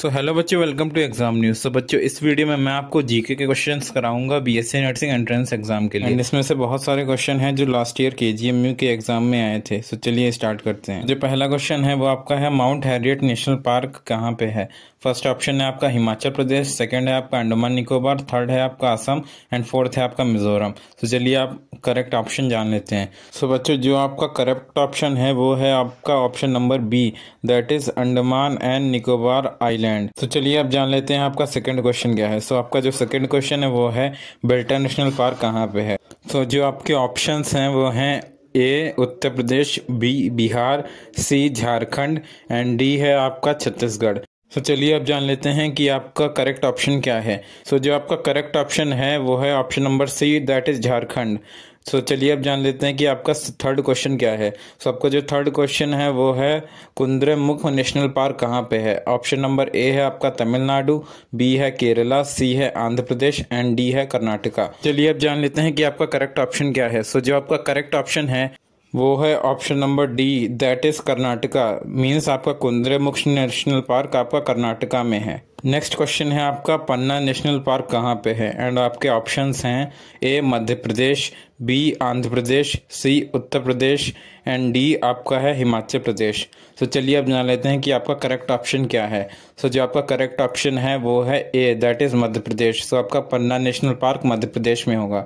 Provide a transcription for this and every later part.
सो hello बच्चों welcome to exam news so बच्चों इस वीडियो में मैं आपको जीके के क्वेश्चंस कराऊंगा बीएससी नर्सिंग एंट्रेंस एग्जाम के लिए इसमें से बहुत सारे क्वेश्चन हैं जो लास्ट ईयर के जी के एग्जाम में आए थे सो so, चलिए स्टार्ट करते हैं जो पहला क्वेश्चन है वो आपका है माउंट हैरियट नेशनल पार्क कहाँ पे है फर्स्ट ऑप्शन है आपका हिमाचल प्रदेश सेकेंड है आपका अंडमान निकोबार थर्ड है आपका असम एंड फोर्थ है आपका मिजोरम सो so, चलिए आप करेक्ट ऑप्शन जान लेते हैं सो so, बच्चों जो आपका करेक्ट ऑप्शन है वो है आपका option number B that is Andaman and Nicobar island and तो चलिए आप जान लेते हैं आपका सेकंड क्वेश्चन क्या है सो so, आपका जो सेकंड क्वेश्चन है वो है बेल्टा नेशनल पार्क कहाँ पे है सो so, जो आपके ऑप्शन हैं वो हैं A Uttar Pradesh B Bihar C Jharkhand and D है आपका छत्तीसगढ़ तो so, चलिए अब जान लेते हैं कि आपका करेक्ट ऑप्शन क्या है सो so, जो आपका करेक्ट ऑप्शन है वो है option number C that is Jharkhand so so, चलिए अब जान लेते हैं कि आपका थर्ड क्वेश्चन क्या है सो so, आपका जो थर्ड क्वेश्चन है वो है कुंद्रे मुख नेशनल पार्क कहाँ पे है ऑप्शन नंबर ए है आपका तमिलनाडु बी है केरला सी है आंध्र प्रदेश एंड डी है कर्नाटका चलिए अब जान लेते हैं कि आपका करेक्ट ऑप्शन क्या है सो so, जो आपका करेक्ट ऑप्शन है वो है option number D that is Karnataka means आपका मुख नेशनल पार्क आपका कर्नाटका में है नेक्स्ट क्वेश्चन है आपका पन्ना नेशनल पार्क कहाँ पे है एंड आपके ऑप्शंस हैं A Madhya Pradesh B Andhra Pradesh C Uttar Pradesh and D आपका है हिमाचल प्रदेश सो so, चलिए अब जान लेते हैं कि आपका करेक्ट ऑप्शन क्या है सो so, जो आपका करेक्ट ऑप्शन है वो है ए दैट इज़ मध्य प्रदेश सो आपका पन्ना नेशनल पार्क मध्य प्रदेश में होगा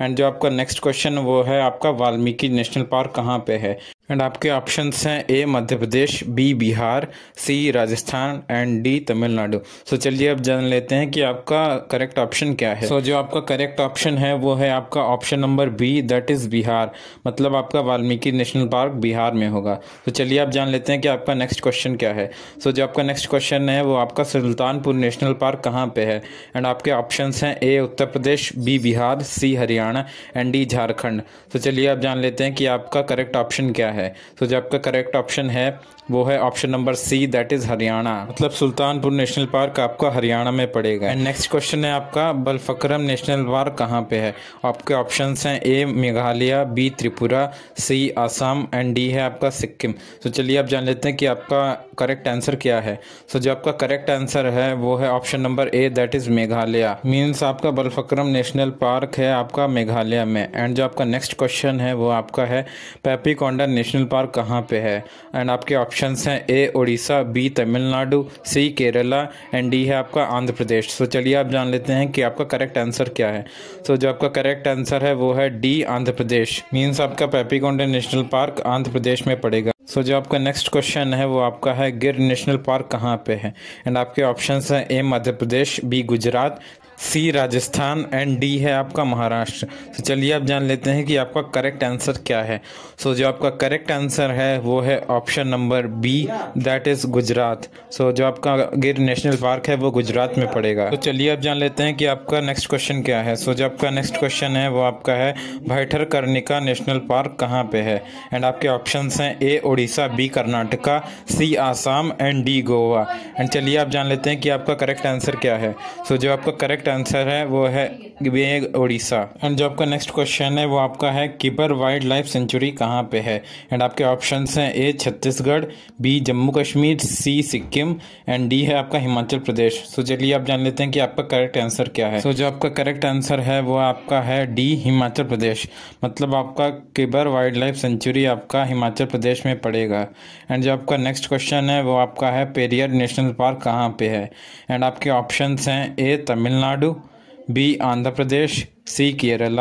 एंड जो आपका नेक्स्ट क्वेश्चन वो है आपका वाल्मीकि नेशनल पार्क कहाँ पर है एंड आपके ऑप्शंस हैं A Madhya Pradesh B Bihar C Rajasthan and D Tamil Nadu so so, चलिए अब जान लेते हैं कि आपका करेक्ट ऑप्शन क्या है सो so, जो आपका करेक्ट ऑप्शन है वो है आपका option number B that is Bihar मतलब आपका वाल्मीकि नेशनल पार्क बिहार में होगा तो so, चलिए आप जान लेते हैं कि आपका नेक्स्ट क्वेश्चन क्या है सो so, जो आपका नेक्स्ट क्वेश्चन है वो आपका सुल्तानपुर नेशनल पार्क कहाँ पर है एंड आपके ऑप्शन हैं A Uttar Pradesh B Bihar C Haryana and D Jharkhand तो चलिए आप जान लेते हैं कि आपका करेक्ट ऑप्शन क्या है है तो so, जो आपका करेक्ट ऑप्शन है वो है option number C that is Haryana मतलब सुल्तानपुर नेशनल पार्क आपका हरियाणा में पड़ेगा एंड नेक्स्ट क्वेश्चन है आपका बलफक्रम नेशनल पार्क कहाँ पे है आपके ऑप्शन हैं A Meghalaya B Tripura C Assam and D है आपका सिक्किम तो so, चलिए आप जान लेते हैं कि आपका करेक्ट आंसर क्या है सो so, जो आपका करेक्ट आंसर है वो है option number A that is Meghalaya means आपका बलफक्रम नेशनल पार्क है आपका मेघालय में एंड जो आपका नेक्स्ट क्वेश्चन है वो आपका है पैपीकोंडा नेशनल पार्क कहाँ पे है एंड आपके ऑप्शन हैं A Orissa B Tamil Nadu C Kerala and D है आपका आंध्र प्रदेश सो so, चलिए आप जान लेते हैं कि आपका करेक्ट आंसर क्या है सो so, जो आपका करेक्ट आंसर है वो है डी आंध्र प्रदेश मीन्स आपका पैपिकोंडा नेशनल पार्क आंध्र प्रदेश में पड़ेगा सो so, जो आपका नेक्स्ट क्वेश्चन है वो आपका है गिर नेशनल पार्क कहाँ पे है एंड आपके ऑप्शंस हैं A Madhya Pradesh B Gujarat C Rajasthan and D है आपका महाराष्ट्र तो चलिए आप जान लेते हैं कि आपका करेक्ट आंसर क्या है सो so, जो आपका करेक्ट आंसर है वो है option number B that is Gujarat so जो आपका गिर नेशनल पार्क है वो गुजरात में पड़ेगा तो so, चलिए आप जान लेते हैं कि आपका नेक्स्ट क्वेश्चन क्या है सो so, जो आपका नेक्स्ट क्वेश्चन है वो आपका है भैठर कर्णिका नेशनल पार्क कहाँ पर है एंड आपके ऑप्शन हैं A Orissa B Karnataka C Assam and D Goa and चलिए आप जान लेते हैं कि आपका करेक्ट आंसर क्या है सो so, जो आपका करेक्ट करेक्ट आंसर है वो है बेग उड़ीसा एंड जो आपका नेक्स्ट क्वेश्चन है वो आपका है किबर वाइल्ड लाइफ सेंचुरी कहाँ पे है एंड आपके ऑप्शन हैं A Chhattisgarh B Jammu Kashmir C Sikkim and D है आपका हिमाचल प्रदेश सो so, चलिए आप जान लेते हैं कि आपका करेक्ट आंसर क्या है सो so, जो आपका करेक्ट आंसर है वो आपका है डी हिमाचल प्रदेश मतलब आपका किबर वाइल्ड लाइफ सेंचुरी आपका हिमाचल प्रदेश में पड़ेगा एंड जो आपका नेक्स्ट क्वेश्चन है वो आपका है पेरियर नेशनल पार्क कहाँ पे है एंड आपके ऑप्शन हैं A Tamil Nadu Tamil Nadu B Andhra Pradesh C Kerala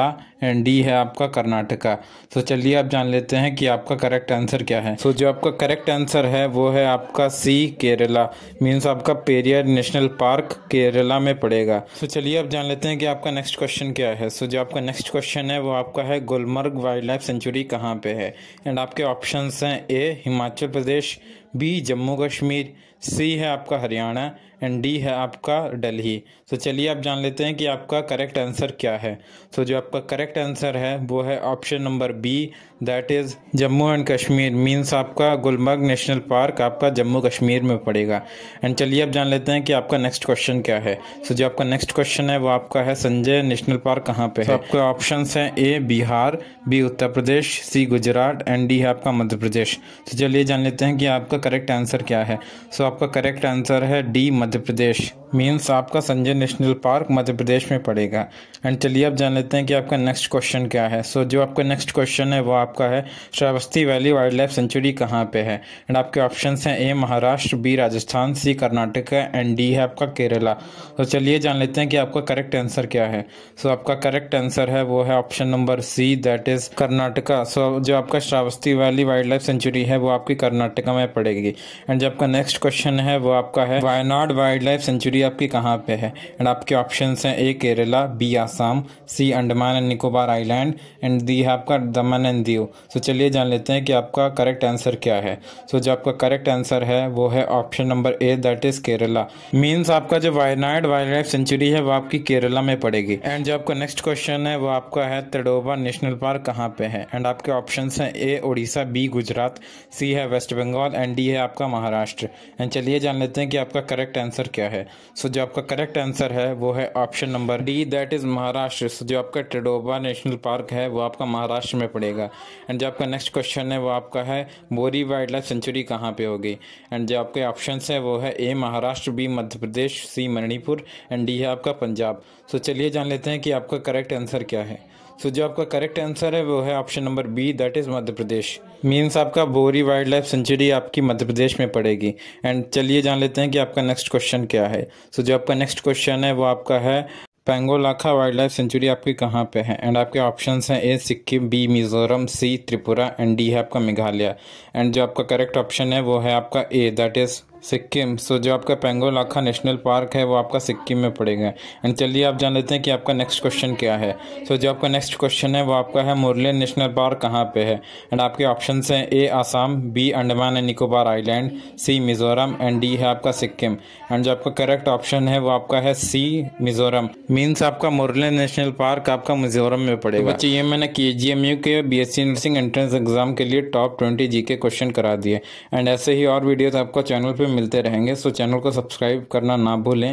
and D है आपका कर्नाटका तो चलिए आप जान लेते हैं कि आपका करेक्ट आंसर क्या है सो so, जो आपका करेक्ट आंसर है वो है आपका सी केरला मीन्स आपका पेरियर नेशनल पार्क केरला में पड़ेगा सो so, चलिए आप जान लेते हैं कि आपका नेक्स्ट क्वेश्चन क्या है सो so, जो आपका नेक्स्ट क्वेश्चन है वो आपका है गुलमर्ग वाइल्ड लाइफ सेंचुरी कहाँ पे है एंड आपके ऑप्शन हैं A Himachal Pradesh B Jammu Kashmir C है आपका हरियाणा एंड डी है आपका दिल्ली तो so, चलिए आप जान लेते हैं कि आपका करेक्ट आंसर क्या है तो so, जो आपका करेक्ट करेक्ट आंसर है वो है option number B that is Jammu and Kashmir means आपका गुलमर्ग नेशनल पार्क आपका जम्मू कश्मीर में पड़ेगा एंड चलिए अब जान लेते हैं कि आपका नेक्स्ट क्वेश्चन क्या है सो so, जो आपका नेक्स्ट क्वेश्चन है वो आपका है संजय नेशनल पार्क कहाँ पे so, है आपके ऑप्शन हैं A Bihar B Uttar Pradesh C Gujarat and D है आपका मध्य प्रदेश तो so, चलिए जान लेते हैं कि आपका करेक्ट आंसर क्या है सो so, आपका करेक्ट आंसर है डी मध्य प्रदेश मीन्स आपका संजय नेशनल पार्क मध्य प्रदेश में पड़ेगा एंड चलिए अब जान लेते हैं कि आपका नेक्स्ट नेक्स्ट क्वेश्चन क्या है सो so, जो आपका नेक्स्ट क्वेश्चन है वो आपका है Shravasti valley wildlife sanctuary कहाँ पे है एंड आपके ऑप्शंस हैं A Maharashtra B Rajasthan C Karnataka and D है आपका केरला तो so, चलिए जान लेते हैं कि आपका करेक्ट आंसर क्या है सो so, आपका करेक्ट आंसर है वो है option number C that is Karnataka so so, जो आपका Shravasti valley wildlife sanctuary है वो आपकी कर्नाटका में पड़ेगी एंड जो आपका नेक्स्ट क्वेश्चन है वो आपका है वायनाड वाइल्ड लाइफ सेंचुरी आपकी कहाँ पे है एंड आपके ऑप्शन हैं A Kerala B Assam C Andaman and Nicobar island and D है आपका दमन एंड दीव सो चलिए जान लेते हैं कि आपका करेक्ट आंसर क्या है सो so, जो आपका करेक्ट आंसर है वो है option number A that is Kerala means आपका जो वायनाड वाइल्ड लाइफ सेंचुरी है वो आपकी केरला में पड़ेगी एंड जो आपका नेक्स्ट क्वेश्चन है वो आपका है तडोबा नेशनल पार्क कहाँ पे है एंड आपके ऑप्शन है A Orissa B Gujarat C है वेस्ट बंगाल एंड डी है आपका महाराष्ट्र एंड चलिए जान लेते हैं कि आपका करेक्ट आंसर क्या है सो so, जो आपका करेक्ट आंसर है वो है option number D that is Maharashtra so जो आपका टेडोबा गढ़वा नेशनल पार्क है वो आपका महाराष्ट्र में पड़ेगा एंड जो आपका नेक्स्ट क्वेश्चन है वो आपका है बोरी वाइल्ड लाइफ सेंचुरी कहाँ पे होगी एंड जो आपके ऑप्शन है वो है A Maharashtra B Madhya Pradesh C Manipur and D है आपका पंजाब सो चलिए जान लेते हैं कि आपका करेक्ट आंसर क्या है सो जो आपका करेक्ट आंसर है वो है option number B that is Madhya Pradesh means आपका बोरी वाइल्ड लाइफ सेंचुरी आपकी मध्य प्रदेश में पड़ेगी एंड चलिए जान लेते हैं कि आपका नेक्स्ट क्वेश्चन क्या है सो so, जो आपका नेक्स्ट क्वेश्चन है वो आपका है पेंगोलाखा वाइल्ड लाइफ सेंचुरी आपकी कहाँ पे है एंड आपके ऑप्शंस हैं A Sikkim B Mizoram C Tripura and D है आपका मेघालय एंड जो आपका करेक्ट ऑप्शन है वो है आपका A that is Sikkim so जो आपका पेंगोलाखा नेशनल पार्क है वो आपका सिक्किम में पड़ेगा एंड चलिए आप जान लेते हैं कि आपका नेक्स्ट क्वेश्चन क्या है सो so, जो आपका नेक्स्ट क्वेश्चन है वो आपका है मुरले नेशनल पार्क कहाँ पे है एंड आपके ऑप्शन हैं A Assam B Andaman and Nicobar island C Mizoram and D है आपका सिक्किम एंड जो आपका करेक्ट ऑप्शन है वो आपका है सी मिज़ोरम मीन्स आपका मुरले नेशनल पार्क आपका मिज़ोरम में पड़ेगा तो बच्चे ये मैंने के जी एम यू के B S C nursing entrance exam के लिए टॉप ट्वेंटी जी के क्वेश्चन करा दिए एंड ऐसे ही और वीडियोज़ आपका चैनल पर मिलते रहेंगे सो चैनल को सब्सक्राइब करना ना भूलें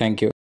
थैंक यू